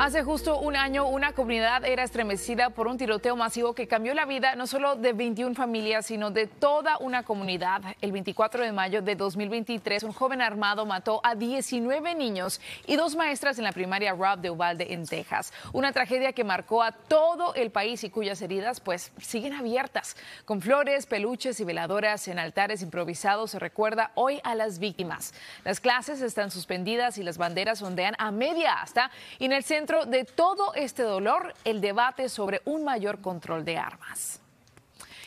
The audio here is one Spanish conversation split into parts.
Hace justo un año, una comunidad era estremecida por un tiroteo masivo que cambió la vida no solo de 21 familias, sino de toda una comunidad. El 24 de mayo de 2023, un joven armado mató a 19 niños y dos maestras en la primaria Rob de Uvalde, en Texas. Una tragedia que marcó a todo el país y cuyas heridas, pues, siguen abiertas. Con flores, peluches y veladoras en altares improvisados, se recuerda hoy a las víctimas. Las clases están suspendidas y las banderas ondean a media asta en el centro de todo este dolor el debate sobre un mayor control de armas.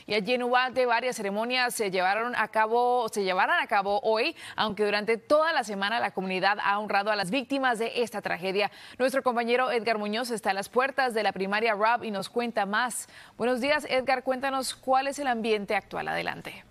Y allí en Ubalde varias ceremonias se llevaron a cabo, se llevarán a cabo hoy, aunque durante toda la semana la comunidad ha honrado a las víctimas de esta tragedia. Nuestro compañero Edgar Muñoz está a las puertas de la primaria RAB y nos cuenta más. Buenos días, Edgar, cuéntanos cuál es el ambiente actual. Adelante.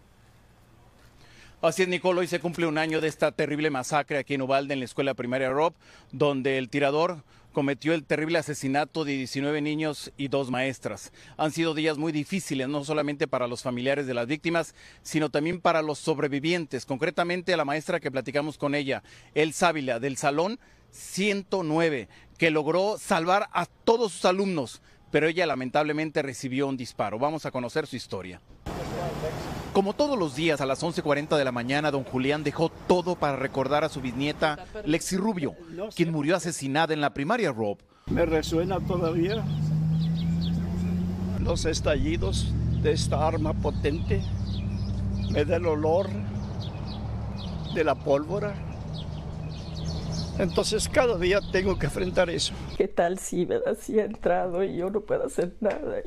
Así es, Nicole. hoy se cumple un año de esta terrible masacre aquí en Ubalde, en la escuela primaria Rob, donde el tirador cometió el terrible asesinato de 19 niños y dos maestras. Han sido días muy difíciles, no solamente para los familiares de las víctimas, sino también para los sobrevivientes, concretamente a la maestra que platicamos con ella, El Sávila, del Salón 109, que logró salvar a todos sus alumnos, pero ella lamentablemente recibió un disparo. Vamos a conocer su historia. Como todos los días a las 11.40 de la mañana, don Julián dejó todo para recordar a su bisnieta Lexi Rubio, quien murió asesinada en la primaria Rob. Me resuena todavía los estallidos de esta arma potente, me da el olor de la pólvora. Entonces cada día tengo que enfrentar eso. ¿Qué tal si, me si ha entrado y yo no puedo hacer nada?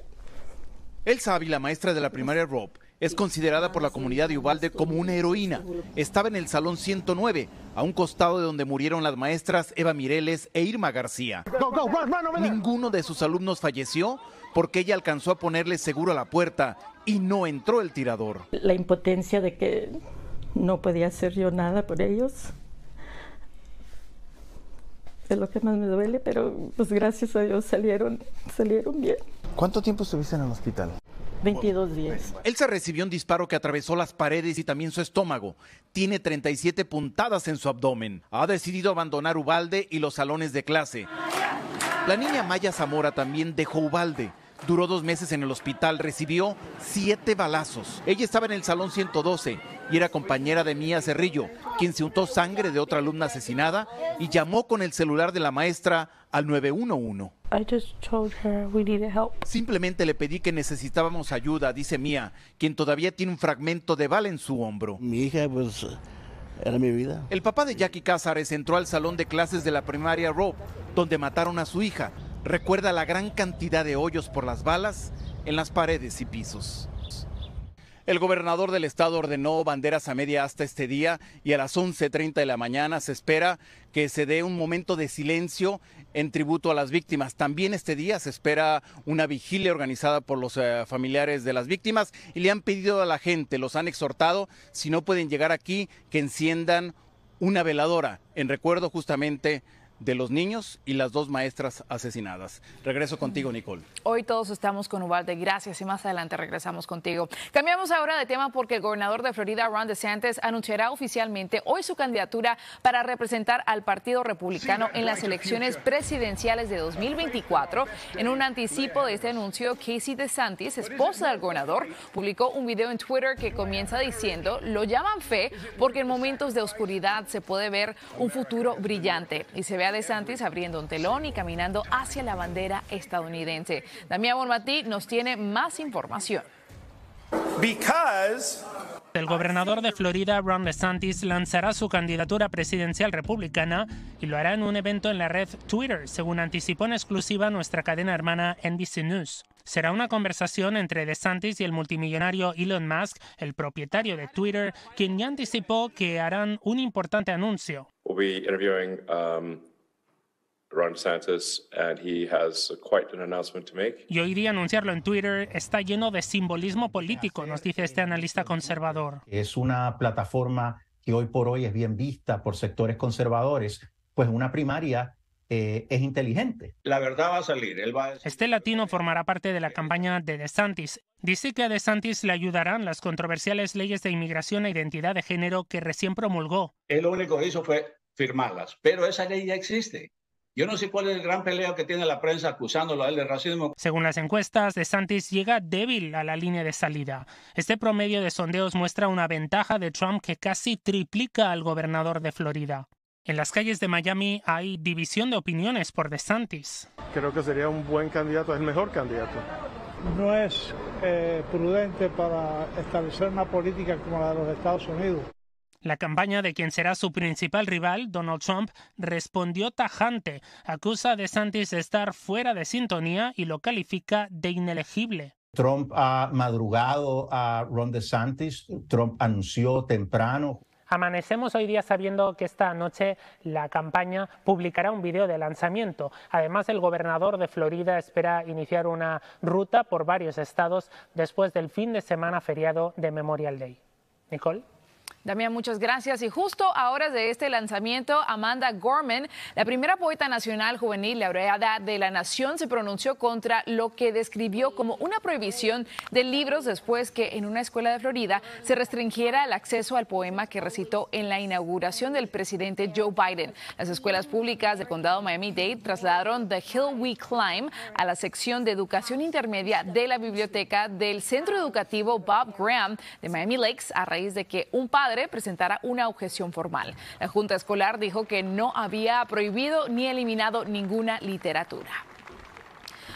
Elsa la maestra de la primaria Rob, es considerada por la comunidad de Ubalde como una heroína. Estaba en el Salón 109, a un costado de donde murieron las maestras Eva Mireles e Irma García. Ninguno de sus alumnos falleció porque ella alcanzó a ponerle seguro a la puerta y no entró el tirador. La impotencia de que no podía hacer yo nada por ellos es lo que más me duele, pero pues gracias a Dios salieron, salieron bien. ¿Cuánto tiempo estuviste en el hospital? 22 días. Elsa recibió un disparo que atravesó las paredes y también su estómago. Tiene 37 puntadas en su abdomen. Ha decidido abandonar Ubalde y los salones de clase. La niña Maya Zamora también dejó Ubalde. Duró dos meses en el hospital, recibió siete balazos. Ella estaba en el salón 112 y era compañera de Mía Cerrillo, quien se untó sangre de otra alumna asesinada y llamó con el celular de la maestra al 911. Simplemente le pedí que necesitábamos ayuda, dice Mía, quien todavía tiene un fragmento de bala en su hombro. Mi hija, pues, era mi vida. El papá de Jackie Cázares entró al salón de clases de la primaria Rob, donde mataron a su hija. Recuerda la gran cantidad de hoyos por las balas en las paredes y pisos. El gobernador del estado ordenó banderas a media hasta este día y a las 11.30 de la mañana se espera que se dé un momento de silencio en tributo a las víctimas. También este día se espera una vigilia organizada por los eh, familiares de las víctimas y le han pedido a la gente, los han exhortado, si no pueden llegar aquí, que enciendan una veladora en recuerdo justamente de los niños y las dos maestras asesinadas. Regreso contigo, Nicole. Hoy todos estamos con Ubalde, gracias y más adelante regresamos contigo. Cambiamos ahora de tema porque el gobernador de Florida, Ron DeSantis, anunciará oficialmente hoy su candidatura para representar al Partido Republicano en las elecciones presidenciales de 2024. En un anticipo de este anuncio, Casey DeSantis, esposa del gobernador, publicó un video en Twitter que comienza diciendo, lo llaman fe porque en momentos de oscuridad se puede ver un futuro brillante y se DeSantis abriendo un telón y caminando hacia la bandera estadounidense. Damián Bonmatí nos tiene más información. El gobernador de Florida, Ron DeSantis, lanzará su candidatura presidencial republicana y lo hará en un evento en la red Twitter, según anticipó en exclusiva nuestra cadena hermana NBC News. Será una conversación entre DeSantis y el multimillonario Elon Musk, el propietario de Twitter, quien ya anticipó que harán un importante anuncio. Ron DeSantis, Y hoy día anunciarlo en Twitter está lleno de simbolismo político, nos dice este analista conservador. Es una plataforma que hoy por hoy es bien vista por sectores conservadores, pues una primaria eh, es inteligente. La verdad va a salir. Este latino formará parte de la campaña de DeSantis. Dice que a DeSantis le ayudarán las controversiales leyes de inmigración e identidad de género que recién promulgó. Él lo único que hizo fue firmarlas, pero esa ley ya existe. Yo no sé cuál es el gran peleo que tiene la prensa acusándolo a él de racismo. Según las encuestas, DeSantis llega débil a la línea de salida. Este promedio de sondeos muestra una ventaja de Trump que casi triplica al gobernador de Florida. En las calles de Miami hay división de opiniones por DeSantis. Creo que sería un buen candidato, es el mejor candidato. No es eh, prudente para establecer una política como la de los Estados Unidos. La campaña de quien será su principal rival, Donald Trump, respondió tajante, acusa a DeSantis de estar fuera de sintonía y lo califica de inelegible. Trump ha madrugado a Ron DeSantis, Trump anunció temprano. Amanecemos hoy día sabiendo que esta noche la campaña publicará un video de lanzamiento. Además, el gobernador de Florida espera iniciar una ruta por varios estados después del fin de semana feriado de Memorial Day. Nicole. Damián, muchas gracias. Y justo a horas de este lanzamiento, Amanda Gorman, la primera poeta nacional juvenil laureada de la Nación, se pronunció contra lo que describió como una prohibición de libros después que en una escuela de Florida se restringiera el acceso al poema que recitó en la inauguración del presidente Joe Biden. Las escuelas públicas del condado Miami-Dade trasladaron The Hill We Climb a la sección de educación intermedia de la biblioteca del Centro Educativo Bob Graham de Miami Lakes a raíz de que un padre presentara una objeción formal. La Junta Escolar dijo que no había prohibido ni eliminado ninguna literatura.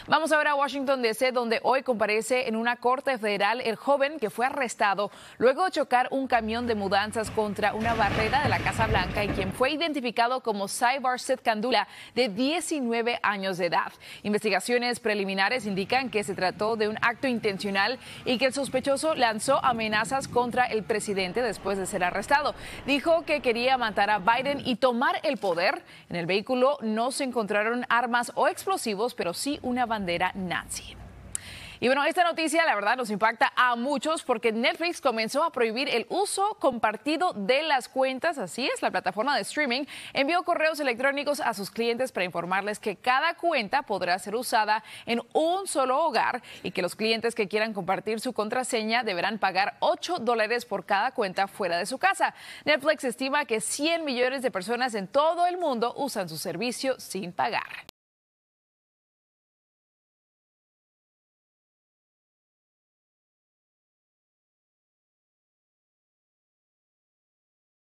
Vamos ver a Washington, D.C., donde hoy comparece en una corte federal el joven que fue arrestado luego de chocar un camión de mudanzas contra una barrera de la Casa Blanca y quien fue identificado como Cybar Seth Candula, de 19 años de edad. Investigaciones preliminares indican que se trató de un acto intencional y que el sospechoso lanzó amenazas contra el presidente después de ser arrestado. Dijo que quería matar a Biden y tomar el poder. En el vehículo no se encontraron armas o explosivos, pero sí una bandera bandera nazi. Y bueno, esta noticia la verdad nos impacta a muchos porque Netflix comenzó a prohibir el uso compartido de las cuentas. Así es, la plataforma de streaming envió correos electrónicos a sus clientes para informarles que cada cuenta podrá ser usada en un solo hogar y que los clientes que quieran compartir su contraseña deberán pagar 8 dólares por cada cuenta fuera de su casa. Netflix estima que 100 millones de personas en todo el mundo usan su servicio sin pagar.